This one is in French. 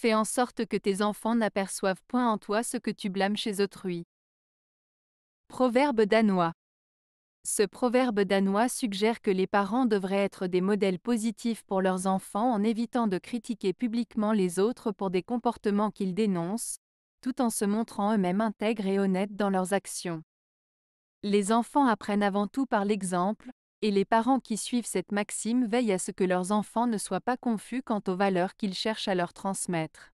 Fais en sorte que tes enfants n'aperçoivent point en toi ce que tu blâmes chez autrui. Proverbe danois. Ce proverbe danois suggère que les parents devraient être des modèles positifs pour leurs enfants en évitant de critiquer publiquement les autres pour des comportements qu'ils dénoncent, tout en se montrant eux-mêmes intègres et honnêtes dans leurs actions. Les enfants apprennent avant tout par l'exemple, et les parents qui suivent cette maxime veillent à ce que leurs enfants ne soient pas confus quant aux valeurs qu'ils cherchent à leur transmettre.